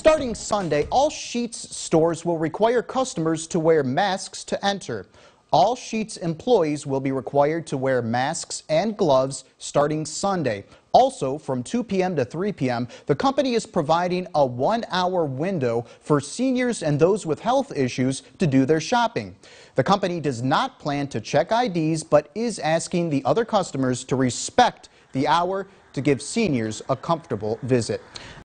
Starting Sunday, all Sheets stores will require customers to wear masks to enter. All Sheets employees will be required to wear masks and gloves starting Sunday. Also, from 2 p.m. to 3 p.m., the company is providing a one hour window for seniors and those with health issues to do their shopping. The company does not plan to check IDs, but is asking the other customers to respect the hour to give seniors a comfortable visit.